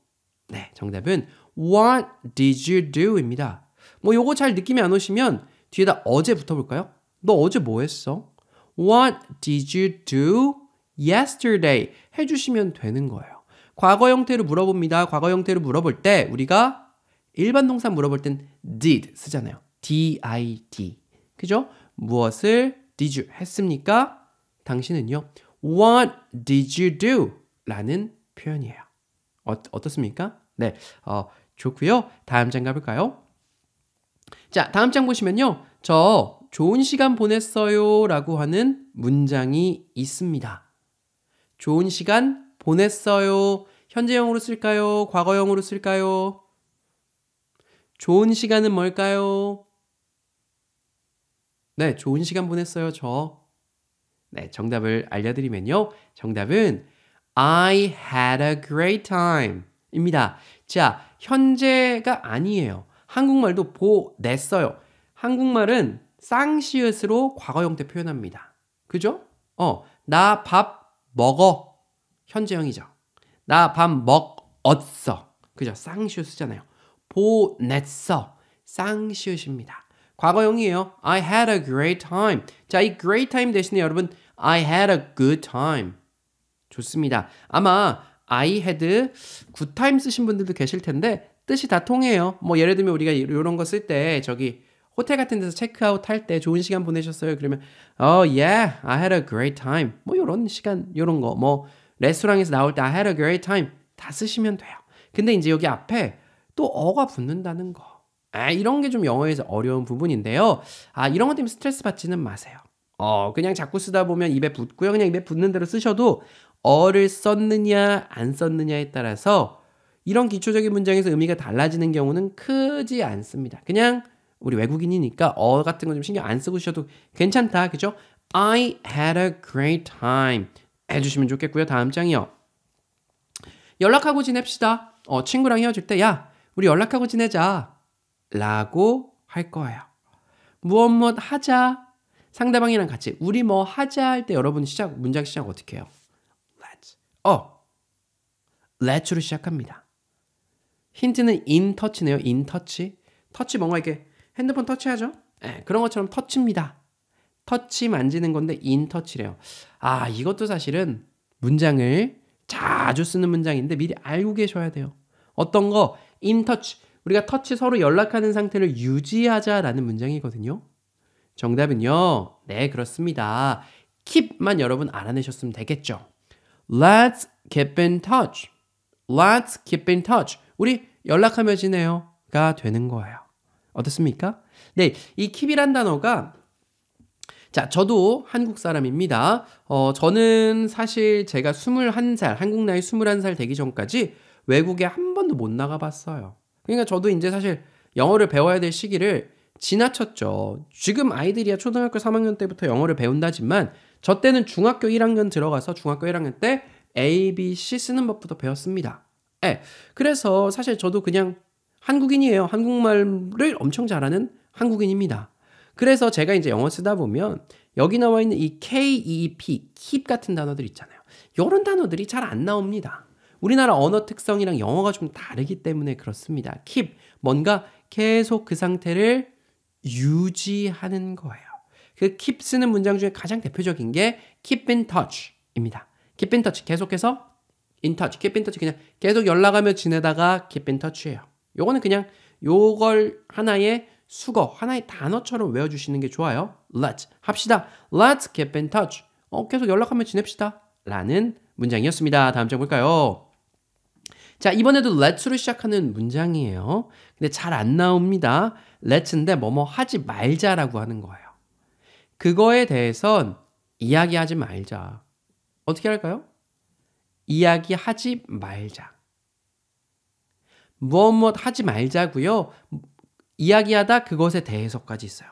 네, 정답은 What did you do? 입니다. 뭐 요거 잘 느낌이 안 오시면 뒤에다 어제 붙어볼까요? 너 어제 뭐 했어? What did you do yesterday 해주시면 되는 거예요. 과거 형태로 물어봅니다. 과거 형태로 물어볼 때 우리가 일반 동사 물어볼 땐 did 쓰잖아요. did. 그죠? 무엇을 did you 했습니까? 당신은요. What did you do? 라는 표현이에요. 어, 어떻습니까? 네, 어, 좋고요. 다음 장 가볼까요? 자, 다음 장 보시면요. 저 좋은 시간 보냈어요 라고 하는 문장이 있습니다. 좋은 시간 보냈어요. 현재형으로 쓸까요? 과거형으로 쓸까요? 좋은 시간은 뭘까요? 네, 좋은 시간 보냈어요, 저. 네, 정답을 알려드리면요. 정답은 I had a great time 입니다. 자, 현재가 아니에요. 한국말도 보냈어요. 한국말은 쌍시읒으로 과거형태 표현합니다. 그죠? 어, 나밥 먹어 현재형이죠. 나 밥 먹었어. 그죠? 쌍시옷 쓰잖아요. 보냈어. 쌍시옷입니다. 과거형이에요. I had a great time. 자, 이 great time 대신에 여러분 I had a good time. 좋습니다. 아마 I had good time 쓰신 분들도 계실 텐데 뜻이 다 통해요. 뭐 예를 들면 우리가 이런 거 쓸 때 저기 호텔 같은 데서 체크아웃 할 때 좋은 시간 보내셨어요? 그러면 Oh yeah, I had a great time. 뭐 요런 시간 요런 거 뭐 레스토랑에서 나올 때 I had a great time 다 쓰시면 돼요. 근데 이제 여기 앞에 또 어가 붙는다는 거. 아, 이런 게 좀 영어에서 어려운 부분인데요. 아, 이런 것 때문에 스트레스 받지는 마세요. 어, 그냥 자꾸 쓰다 보면 입에 붙고요. 그냥 입에 붙는 대로 쓰셔도 어를 썼느냐 안 썼느냐에 따라서 이런 기초적인 문장에서 의미가 달라지는 경우는 크지 않습니다. 그냥 우리 외국인이니까 어 같은 거 좀 신경 안 쓰고 주셔도 괜찮다. 그죠? I had a great time. 해주시면 좋겠고요. 다음 장이요. 연락하고 지냅시다. 어, 친구랑 헤어질 때, 야, 우리 연락하고 지내자. 라고 할 거예요. 무엇 무엇 하자. 상대방이랑 같이 우리 뭐 하자 할 때 여러분 시작 문장 시작 어떻게 해요? Let's. 어. Let's로 시작합니다. 힌트는 인터치네요 인터치. 터치 뭔가 이렇게 핸드폰 터치하죠? 네, 그런 것처럼 터치입니다. 터치 만지는 건데 인터치래요. 아, 이것도 사실은 문장을 자주 쓰는 문장인데 미리 알고 계셔야 돼요. 어떤 거 인터치 우리가 터치 서로 연락하는 상태를 유지하자라는 문장이거든요. 정답은요. 네, 그렇습니다. keep만 여러분 알아내셨으면 되겠죠. Let's keep in touch. Let's keep in touch. 우리 연락하며 지내요가 되는 거예요. 어떻습니까? 네, 이 킵이란 단어가 자, 저도 한국 사람입니다. 어, 저는 사실 제가 21살, 한국 나이 21살 되기 전까지 외국에 한 번도 못 나가봤어요. 그러니까 저도 이제 사실 영어를 배워야 될 시기를 지나쳤죠. 지금 아이들이야 초등학교 3학년 때부터 영어를 배운다지만 저 때는 중학교 1학년 들어가서 중학교 1학년 때 A, B, C 쓰는 법부터 배웠습니다. 예. 그래서 사실 저도 그냥 한국인이에요. 한국말을 엄청 잘하는 한국인입니다. 그래서 제가 이제 영어 쓰다 보면 여기 나와 있는 이 KEP, e keep 같은 단어들 있잖아요. 이런 단어들이 잘 안 나옵니다. 우리나라 언어 특성이랑 영어가 좀 다르기 때문에 그렇습니다. keep 뭔가 계속 그 상태를 유지하는 거예요. 그 keep 쓰는 문장 중에 가장 대표적인 게 keep in touch입니다. keep in touch 계속해서 in touch, keep in touch 그냥 계속 연락하며 지내다가 keep in touch예요. 요거는 그냥 요걸 하나의 수거, 하나의 단어처럼 외워주시는 게 좋아요. Let's 합시다. Let's k e e in touch. 어, 계속 연락하면 지냅시다. 라는 문장이었습니다. 다음 장 볼까요? 자, 이번에도 let's로 시작하는 문장이에요. 근데 잘 안 나옵니다. let's인데 뭐뭐 하지 말자라고 하는 거예요. 그거에 대해선 이야기하지 말자. 어떻게 할까요? 이야기하지 말자. 무엇무엇 하지 말자고요. 이야기하다 그것에 대해서까지 있어요.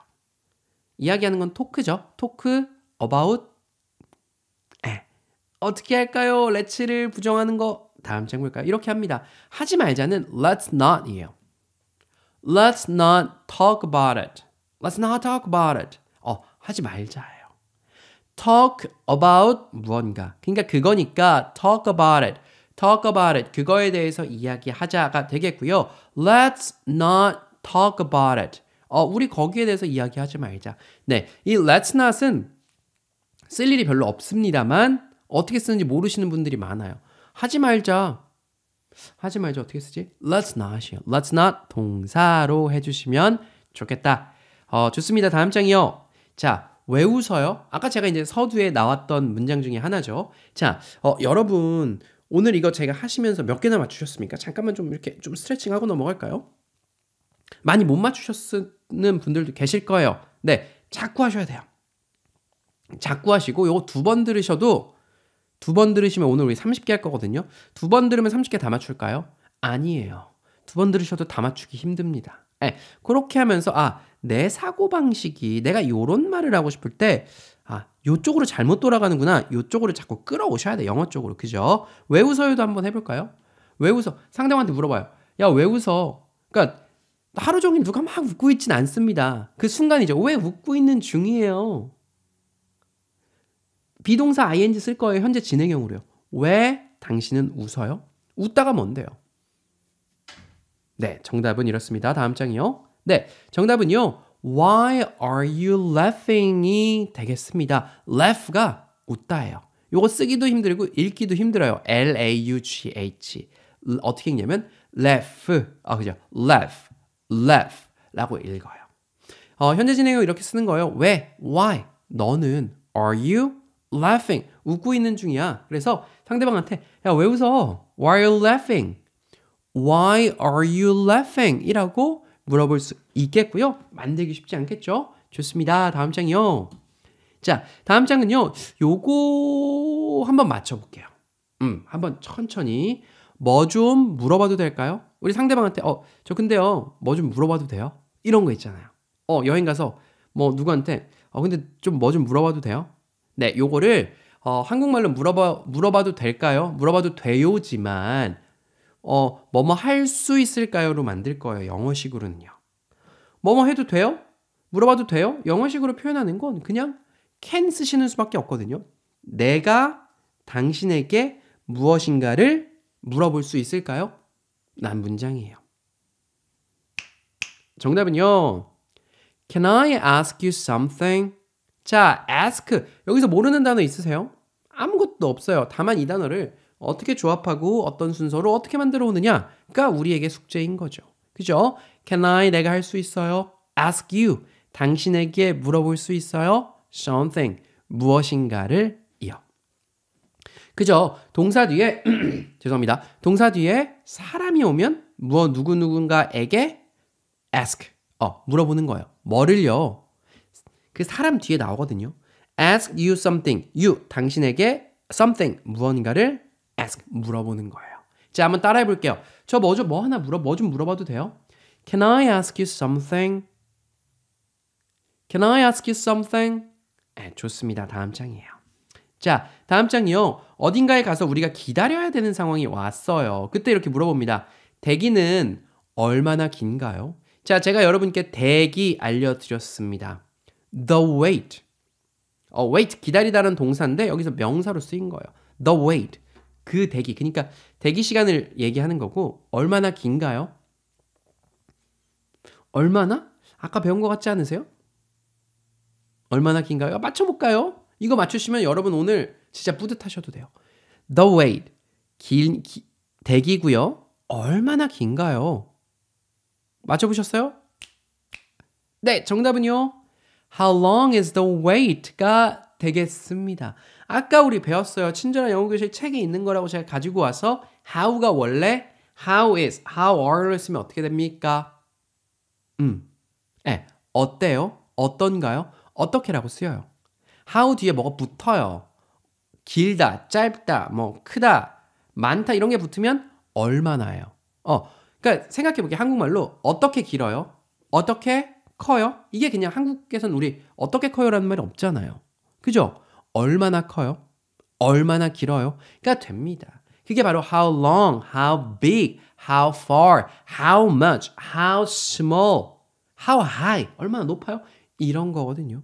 이야기하는 건 토크죠. 토크 about 에. 어떻게 할까요? l 츠를 부정하는 거 다음 장구까요 이렇게 합니다. 하지 말자는 let's not이에요. Let's not talk about it. Let's not talk about it. 어, 하지 말자예요. talk about 무언가. 그러니까 그거니까 talk about it. talk about it. 그거에 대해서 이야기하자가 되겠고요. Let's not talk about it. 어, 우리 거기에 대해서 이야기하지 말자. 네, 이 let's not은 쓸 일이 별로 없습니다만 어떻게 쓰는지 모르시는 분들이 많아요. 하지 말자. 하지 말자 어떻게 쓰지? Let's not이요. Let's not 동사로 해주시면 좋겠다. 어, 좋습니다. 다음 장이요. 자, 왜 웃어요? 아까 제가 이제 서두에 나왔던 문장 중에 하나죠. 자, 어, 여러분 오늘 이거 제가 하시면서 몇 개나 맞추셨습니까? 잠깐만 좀 이렇게 좀 스트레칭하고 넘어갈까요? 많이 못 맞추셨는 분들도 계실 거예요. 네, 자꾸 하셔야 돼요. 자꾸 하시고 이거두 번 들으셔도 두 번 들으시면 오늘 우리 30개 할 거거든요. 두 번 들으면 30개 다 맞출까요? 아니에요. 두 번 들으셔도 다 맞추기 힘듭니다. 네, 그렇게 하면서 아, 내 사고방식이 내가 이런 말을 하고 싶을 때 아, 요쪽으로 잘못 돌아가는구나. 요쪽으로 자꾸 끌어오셔야 돼. 영어 쪽으로. 그죠? 왜 웃어요도 한번 해볼까요? 왜 웃어? 상대방한테 물어봐요. 야, 왜 웃어? 그러니까 하루 종일 누가 막 웃고 있진 않습니다. 그 순간이죠. 왜 웃고 있는 중이에요? 비동사 ing 쓸 거예요. 현재 진행형으로요. 왜 당신은 웃어요? 웃다가 뭔데요? 네, 정답은 이렇습니다. 다음 장이요. 네, 정답은요. Why are you laughing이 되겠습니다. laugh가 웃다예요. 요거 쓰기도 힘들고 읽기도 힘들어요. L A U G H 어떻게 읽냐면 laugh 아 그죠 laugh laugh라고 읽어요. 어, 현재 진행형 이렇게 쓰는 거예요. 왜 why 너는 are you laughing 웃고 있는 중이야. 그래서 상대방한테 야 왜 웃어? Why are you laughing? Why are you laughing? 이라고 물어볼 수 있겠고요. 만들기 쉽지 않겠죠? 좋습니다. 다음 장이요. 자, 다음 장은요. 요거 한번 맞춰볼게요. 음, 한번 천천히 뭐 좀 물어봐도 될까요? 우리 상대방한테 어, 저 근데요. 뭐 좀 물어봐도 돼요? 이런 거 있잖아요. 어, 여행 가서 뭐 누구한테 어, 근데 좀 뭐좀 뭐 물어봐도 돼요? 네, 요거를 어, 한국말로 물어봐 물어봐도 될까요? 물어봐도 돼요지만 어, 뭐뭐 할 수 있을까요로 만들 거예요. 영어식으로는요. 뭐뭐 해도 돼요? 물어봐도 돼요? 영어식으로 표현하는 건 그냥 can 쓰시는 수밖에 없거든요. 내가 당신에게 무엇인가를 물어볼 수 있을까요? 난 문장이에요. 정답은요. Can I ask you something? 자, ask. 여기서 모르는 단어 있으세요? 아무것도 없어요. 다만 이 단어를 어떻게 조합하고 어떤 순서로 어떻게 만들어 오느냐가 우리에게 숙제인 거죠. 그죠? Can I 내가 할 수 있어요? Ask you 당신에게 물어볼 수 있어요? Something 무엇인가를 이어. 그죠? 동사 뒤에 죄송합니다. 동사 뒤에 사람이 오면 무엇 누구 누군가에게 ask 어 물어보는 거예요. 뭐를요? 그 사람 뒤에 나오거든요. ask you something you 당신에게 something 무언가를 ask 물어보는 거예요. 자, 한번 따라해 볼게요. 저뭐좀뭐 뭐 하나 물어 뭐 좀 물어봐도 돼요? Can I ask you something? Can I ask you something? 네, 좋습니다. 다음 장이에요. 자, 다음 장이요. 어딘가에 가서 우리가 기다려야 되는 상황이 왔어요. 그때 이렇게 물어봅니다. 대기는 얼마나 긴가요? 자, 제가 여러분께 대기 알려드렸습니다. The wait. 어, wait 기다리다는 동사인데 여기서 명사로 쓰인 거예요. The wait. 그 대기, 그러니까 대기 시간을 얘기하는 거고 얼마나 긴가요? 얼마나? 아까 배운 것 같지 않으세요? 얼마나 긴가요? 아, 맞춰볼까요? 이거 맞추시면 여러분 오늘 진짜 뿌듯하셔도 돼요. The wait, 긴 기, 대기고요. 얼마나 긴가요? 맞춰보셨어요? 네, 정답은요. How long is the wait가 되겠습니다. 아까 우리 배웠어요. 친절한 영어 교실 책이 있는 거라고 제가 가지고 와서 how가 원래 how is, how are를 쓰면 어떻게 됩니까? 음, 예, 어때요? 어떤가요? 어떻게라고 쓰여요. how 뒤에 뭐가 붙어요. 길다, 짧다, 뭐 크다, 많다 이런 게 붙으면 얼마나예요. 어, 그러니까 생각해 보게 한국말로 어떻게 길어요? 어떻게 커요? 이게 그냥 한국에선 우리 어떻게 커요라는 말이 없잖아요. 그죠? 얼마나 커요? 얼마나 길어요? 가 됩니다. 그게 바로 how long, how big, how far, how much, how small, how high, 얼마나 높아요? 이런 거거든요.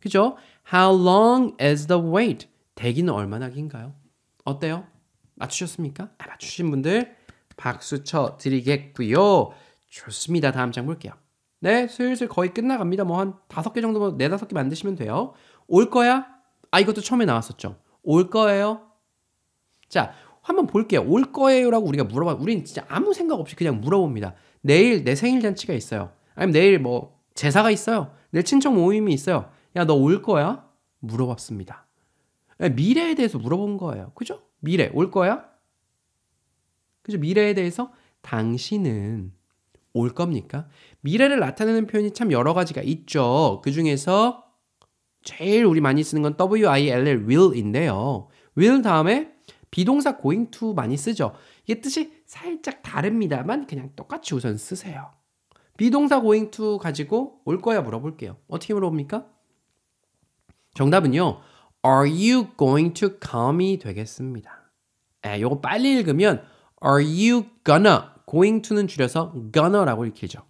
그죠? How long is the wait? 대기는 얼마나 긴가요? 어때요? 맞추셨습니까? 아, 맞추신 분들 박수 쳐 드리겠고요. 좋습니다. 다음 장 볼게요. 네, 슬슬 거의 끝나갑니다. 뭐 한 다섯 개 정도, 뭐 네다섯 개 만드시면 돼요. 올 거야? 아 이것도 처음에 나왔었죠. 올 거예요. 자 한번 볼게요. 올 거예요라고 우리가 물어봐. 우린 진짜 아무 생각 없이 그냥 물어봅니다. 내일 내 생일 잔치가 있어요. 아니면 내일 뭐 제사가 있어요. 내 친척 모임이 있어요. 야 너 올 거야? 물어봤습니다. 예, 미래에 대해서 물어본 거예요. 그죠? 미래 올 거야? 그죠? 미래에 대해서 당신은 올 겁니까? 미래를 나타내는 표현이 참 여러 가지가 있죠. 그 중에서 제일 우리 많이 쓰는 건 will will인데요. will 다음에 비동사 going to 많이 쓰죠. 이게 뜻이 살짝 다릅니다만 그냥 똑같이 우선 쓰세요. 비동사 going to 가지고 올 거야 물어볼게요. 어떻게 물어봅니까? 정답은요. Are you going to come이 되겠습니다. 에, 예, 요거 빨리 읽으면 Are you gonna going to는 줄여서 gonna라고 읽히죠.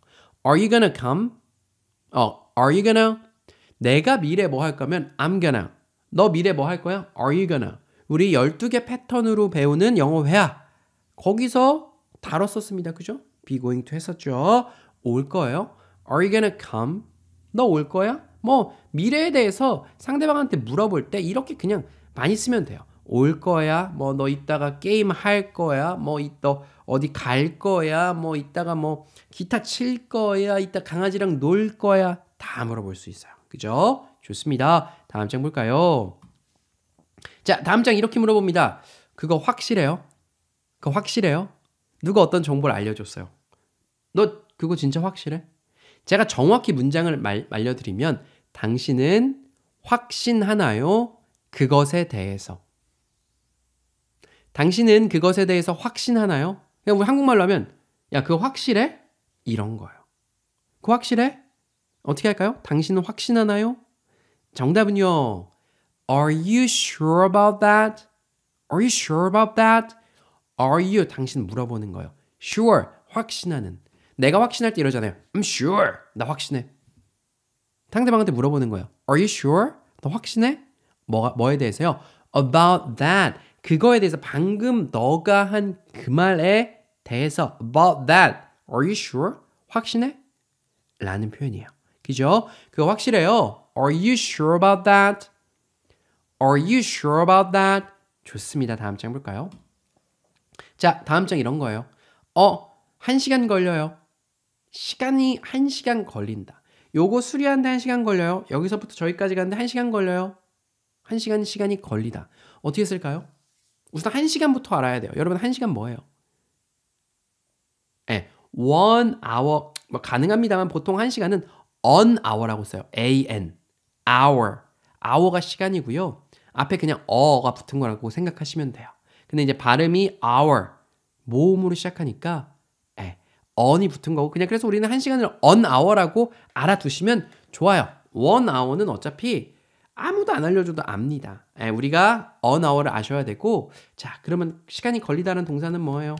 Are you gonna come? 어, Are you gonna 내가 미래 뭐 할 거면 I'm gonna. 너 미래 뭐 할 거야? Are you gonna? 우리 12개 패턴으로 배우는 영어 회화. 거기서 다뤘었습니다. 그죠? be going to 했었죠. 올 거예요. Are you gonna come? 너 올 거야? 뭐 미래에 대해서 상대방한테 물어볼 때 이렇게 그냥 많이 쓰면 돼요. 올 거야. 뭐 너 이따가 게임 할 거야. 뭐 이따 어디 갈 거야. 뭐 이따가 뭐 기타 칠 거야. 이따 강아지랑 놀 거야. 다 물어볼 수 있어요. 그죠? 좋습니다. 다음 장 볼까요? 자, 다음 장 이렇게 물어봅니다. 그거 확실해요? 그거 확실해요? 누가 어떤 정보를 알려줬어요? 너 그거 진짜 확실해? 제가 정확히 문장을 말, 알려드리면 당신은 확신하나요? 그것에 대해서. 당신은 그것에 대해서 확신하나요? 그냥 우리 한국말로 하면 야, 그거 확실해? 이런 거예요. 그거 확실해? 어떻게 할까요? 당신은 확신하나요? 정답은요. Are you sure about that? Are you sure about that? Are you 당신 물어보는 거예요. Sure 확신하는. 내가 확신할 때 이러잖아요. I'm sure 나 확신해. 상대방한테 물어보는 거예요. Are you sure? 너 확신해? 뭐, 뭐에 대해서요? About that 그거에 대해서 방금 너가 한 그 말에 대해서 about that Are you sure? 확신해? 라는 표현이에요. 그죠? 그거 확실해요. Are you sure about that? Are you sure about that? 좋습니다. 다음 장 볼까요? 자, 다음 장 이런 거예요. 어, 한 시간 걸려요. 시간이 한 시간 걸린다. 요거 수리하는데 한 시간 걸려요. 여기서부터 저기까지 가는데 한 시간 걸려요. 한 시간 시간이 걸리다. 어떻게 쓸까요? 우선 한 시간부터 알아야 돼요. 여러분 한 시간 뭐예요? 예, 네, one hour 뭐 가능합니다만 보통 한 시간은 on hour라고 써요. an hour hour가 시간이고요. 앞에 그냥 어가 붙은 거라고 생각하시면 돼요. 근데 이제 발음이 hour 모음으로 시작하니까 에, 예, on이 붙은 거고 그냥 그래서 우리는 한 시간을 on hour라고 알아두시면 좋아요. one hour는 어차피 아무도 안 알려줘도 압니다. 에, 예, 우리가 on hour를 아셔야 되고 자 그러면 시간이 걸리다는 동사는 뭐예요?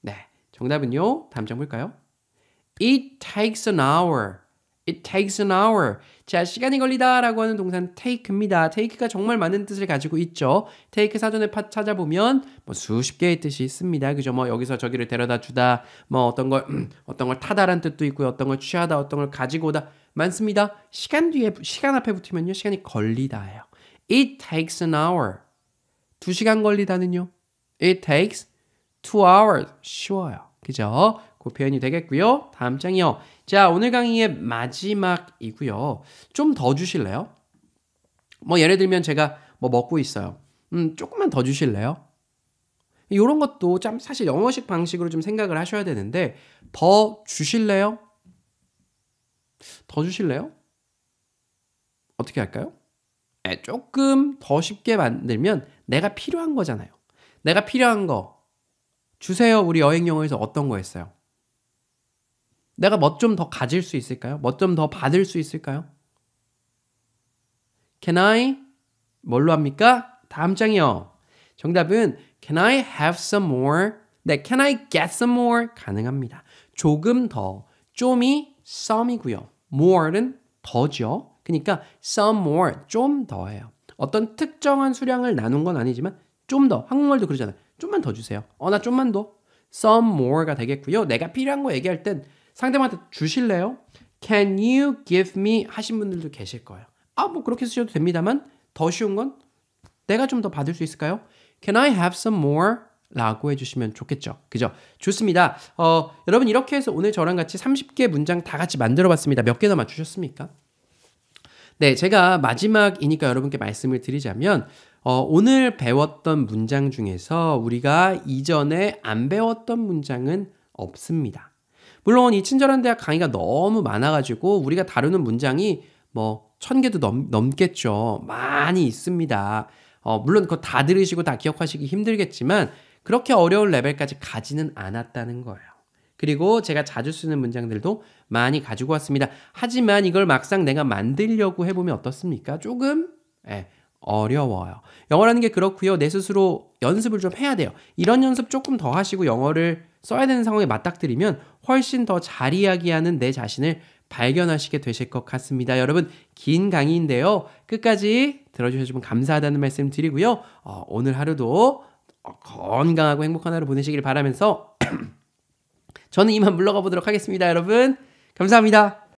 네 정답은요. 다음 장 볼까요? It takes an hour. It takes an hour. 자, 시간이 걸리다라고 하는 동사는 take입니다. take가 정말 많은 뜻을 가지고 있죠. take 사전에 팟 찾아보면 뭐 수십 개의 뜻이 있습니다. 그죠? 뭐 여기서 저기를 데려다 주다, 뭐 어떤 걸 음, 어떤 걸 타다란 뜻도 있고요. 어떤 걸 취하다, 어떤 걸 가지고다 많습니다. 시간 뒤에 시간 앞에 붙으면요. 시간이 걸리다예요. It takes an hour. 두 시간 걸리다는요. It takes two hours. 쉬워요. 그죠? 그 표현이 되겠고요. 다음 장이요. 자, 오늘 강의의 마지막이고요. 좀 더 주실래요? 뭐 예를 들면 제가 뭐 먹고 있어요. 음, 조금만 더 주실래요? 이런 것도 참 사실 영어식 방식으로 좀 생각을 하셔야 되는데 더 주실래요? 더 주실래요? 어떻게 할까요? 예, 조금 더 쉽게 만들면 내가 필요한 거잖아요. 내가 필요한 거 주세요. 우리 여행 영어에서 어떤 거했어요 내가 뭐 좀 더 가질 수 있을까요? 뭐 좀 더 받을 수 있을까요? Can I 뭘로 합니까? 다음 장이요. 정답은 Can I have some more? 네, Can I get some more? 가능합니다. 조금 더, 좀이 some이고요. more는 더죠. 그러니까 some more, 좀 더예요. 어떤 특정한 수량을 나눈 건 아니지만 좀 더, 한국말도 그러잖아요. 좀만 더 주세요. 어, 나 좀만 더. some more가 되겠고요. 내가 필요한 거 얘기할 땐 상대방한테 주실래요? Can you give me 하신 분들도 계실 거예요. 아, 뭐 그렇게 쓰셔도 됩니다만 더 쉬운 건 내가 좀 더 받을 수 있을까요? Can I have some more? 라고 해주시면 좋겠죠. 그죠? 좋습니다. 어, 여러분 이렇게 해서 오늘 저랑 같이 30개 문장 다 같이 만들어 봤습니다. 몇 개 더 맞추셨습니까? 네, 제가 마지막이니까 여러분께 말씀을 드리자면, 어, 오늘 배웠던 문장 중에서 우리가 이전에 안 배웠던 문장은 없습니다. 물론 이 친절한 대학 강의가 너무 많아가지고 우리가 다루는 문장이 뭐 천 개도 넘, 넘겠죠. 많이 있습니다. 어, 물론 그거 다 들으시고 다 기억하시기 힘들겠지만 그렇게 어려운 레벨까지 가지는 않았다는 거예요. 그리고 제가 자주 쓰는 문장들도 많이 가지고 왔습니다. 하지만 이걸 막상 내가 만들려고 해보면 어떻습니까? 조금 예, 어려워요. 영어라는 게 그렇고요. 내 스스로 연습을 좀 해야 돼요. 이런 연습 조금 더 하시고 영어를 써야 되는 상황에 맞닥뜨리면 훨씬 더 잘 이야기하는 내 자신을 발견하시게 되실 것 같습니다. 여러분, 긴 강의인데요. 끝까지 들어주셔서 감사하다는 말씀 드리고요. 어, 오늘 하루도 건강하고 행복한 하루 보내시길 바라면서 저는 이만 물러가 보도록 하겠습니다. 여러분, 감사합니다.